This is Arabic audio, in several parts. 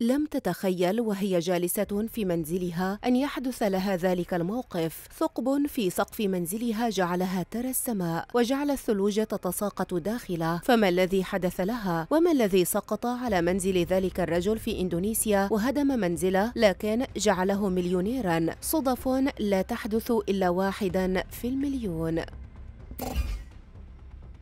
لم تتخيل وهي جالسة في منزلها أن يحدث لها ذلك الموقف ثقب في سقف منزلها جعلها ترى السماء وجعل الثلوج تتساقط داخله فما الذي حدث لها وما الذي سقط على منزل ذلك الرجل في إندونيسيا وهدم منزله لكن جعله مليونيرا صدف لا تحدث إلا واحدا في المليون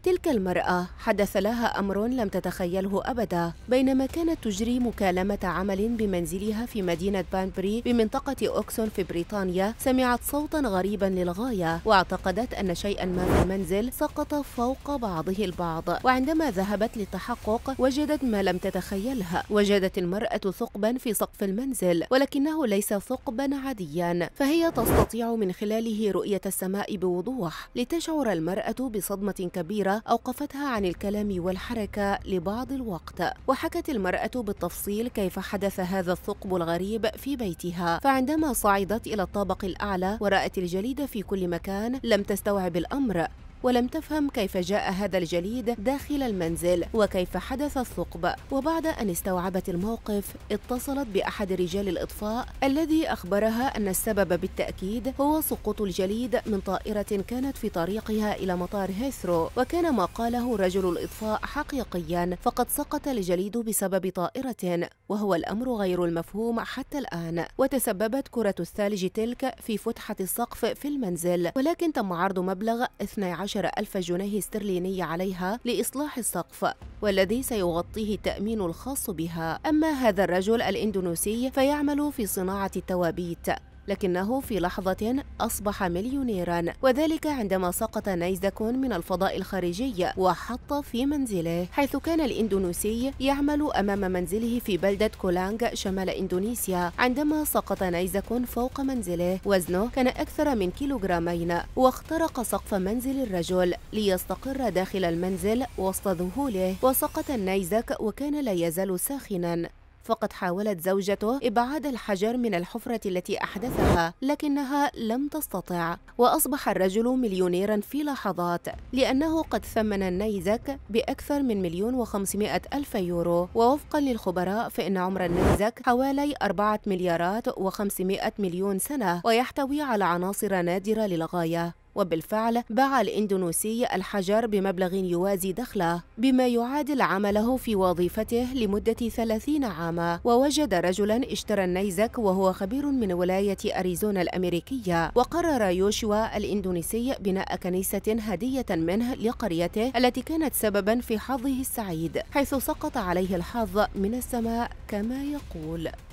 تلك المرأة حدث لها أمر لم تتخيله أبدا بينما كانت تجري مكالمة عمل بمنزلها في مدينة بانبري بمنطقة أوكسون في بريطانيا سمعت صوتا غريبا للغاية واعتقدت أن شيئا ما في المنزل سقط فوق بعضه البعض وعندما ذهبت للتحقق وجدت ما لم تتخيلها وجدت المرأة ثقبا في سقف المنزل ولكنه ليس ثقبا عاديا فهي تستطيع من خلاله رؤية السماء بوضوح لتشعر المرأة بصدمة كبيرة أوقفتها عن الكلام والحركة لبعض الوقت وحكت المرأة بالتفصيل كيف حدث هذا الثقب الغريب في بيتها فعندما صعدت إلى الطابق الأعلى ورأت الجليد في كل مكان لم تستوعب الأمر ولم تفهم كيف جاء هذا الجليد داخل المنزل وكيف حدث الثقب وبعد أن استوعبت الموقف اتصلت بأحد رجال الإطفاء الذي أخبرها أن السبب بالتأكيد هو سقوط الجليد من طائرة كانت في طريقها إلى مطار هيثرو وكان ما قاله رجل الإطفاء حقيقيا فقد سقط الجليد بسبب طائرة وهو الأمر غير المفهوم حتى الآن وتسببت كرة الثلج تلك في فتحة السقف في المنزل ولكن تم عرض مبلغ 12 عشر ألف جنيه استرليني عليها لإصلاح السقف والذي سيغطيه التأمين الخاص بها أما هذا الرجل الإندونيسي فيعمل في صناعة التوابيت لكنه في لحظة أصبح مليونيرا وذلك عندما سقط نيزك من الفضاء الخارجي وحط في منزله حيث كان الإندونيسي يعمل أمام منزله في بلدة كولانج شمال إندونيسيا عندما سقط نيزك فوق منزله وزنه كان أكثر من كيلوغرامين واخترق سقف منزل الرجل ليستقر داخل المنزل وسط ذهوله وسقط النيزك وكان لا يزال ساخنا فقد حاولت زوجته إبعاد الحجر من الحفرة التي أحدثها لكنها لم تستطع وأصبح الرجل مليونيرا في لحظات لأنه قد ثمن النيزك بأكثر من مليون وخمسمائة ألف يورو ووفقا للخبراء فإن عمر النيزك حوالي أربعة مليارات وخمسمائة مليون سنة ويحتوي على عناصر نادرة للغاية وبالفعل باع الإندونيسي الحجر بمبلغ يوازي دخله بما يعادل عمله في وظيفته لمدة 30 عاما ووجد رجلا اشترى النيزك وهو خبير من ولاية أريزونا الأمريكية وقرر يوشوا الإندونيسي بناء كنيسة هدية منه لقريته التي كانت سببا في حظه السعيد حيث سقط عليه الحظ من السماء كما يقول